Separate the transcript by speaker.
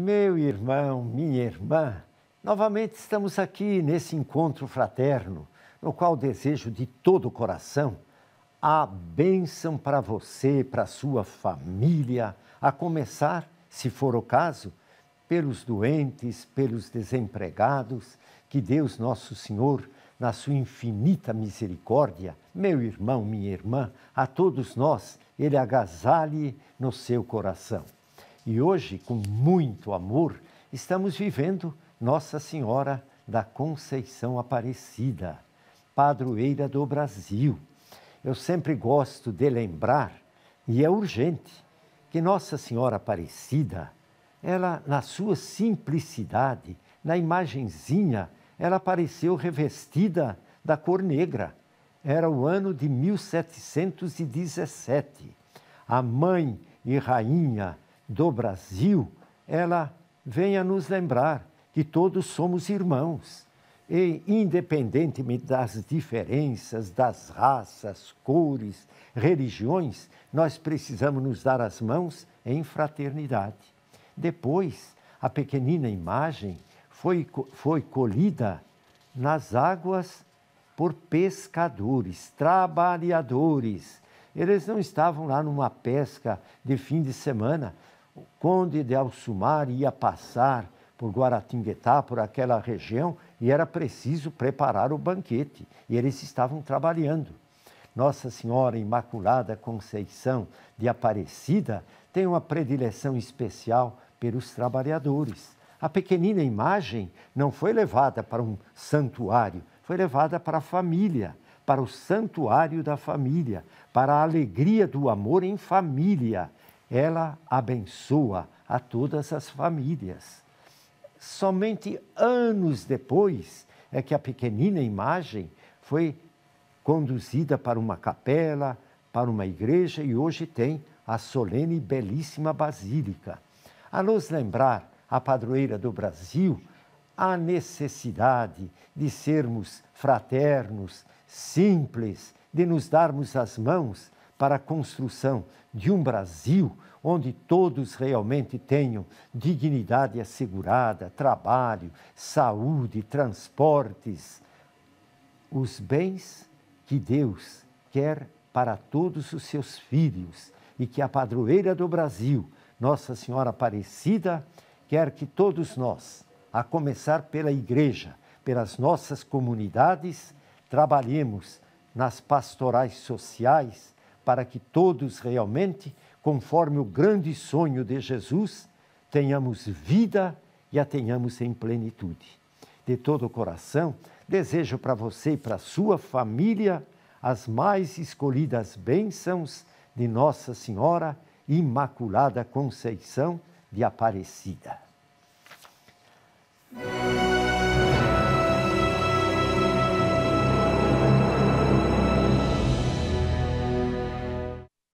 Speaker 1: Meu irmão, minha irmã, novamente estamos aqui nesse encontro fraterno, no qual desejo de todo o coração a bênção para você, para sua família, a começar, se for o caso, pelos doentes, pelos desempregados, que Deus Nosso Senhor, na sua infinita misericórdia, meu irmão, minha irmã, a todos nós, Ele agasalhe no seu coração. E hoje, com muito amor, estamos vivendo Nossa Senhora da Conceição Aparecida, padroeira do Brasil. Eu sempre gosto de lembrar, e é urgente, que Nossa Senhora Aparecida, ela, na sua simplicidade, na imagenzinha, ela apareceu revestida da cor negra. Era o ano de 1717. A mãe e rainha do Brasil, ela venha nos lembrar que todos somos irmãos. E, independentemente das diferenças, das raças, cores, religiões, nós precisamos nos dar as mãos em fraternidade. Depois, a pequenina imagem foi, foi colhida nas águas por pescadores, trabalhadores. Eles não estavam lá numa pesca de fim de semana, o conde de Alçumar ia passar por Guaratinguetá, por aquela região, e era preciso preparar o banquete. E eles estavam trabalhando. Nossa Senhora Imaculada Conceição de Aparecida tem uma predileção especial pelos trabalhadores. A pequenina imagem não foi levada para um santuário, foi levada para a família, para o santuário da família, para a alegria do amor em família ela abençoa a todas as famílias. Somente anos depois é que a pequenina imagem foi conduzida para uma capela, para uma igreja e hoje tem a solene e belíssima basílica. A nos lembrar a padroeira do Brasil, a necessidade de sermos fraternos, simples, de nos darmos as mãos para a construção de um Brasil onde todos realmente tenham dignidade assegurada, trabalho, saúde, transportes, os bens que Deus quer para todos os seus filhos e que a padroeira do Brasil, Nossa Senhora Aparecida, quer que todos nós, a começar pela igreja, pelas nossas comunidades, trabalhemos nas pastorais sociais para que todos realmente, conforme o grande sonho de Jesus, tenhamos vida e a tenhamos em plenitude. De todo o coração, desejo para você e para sua família as mais escolhidas bênçãos de Nossa Senhora Imaculada Conceição de Aparecida.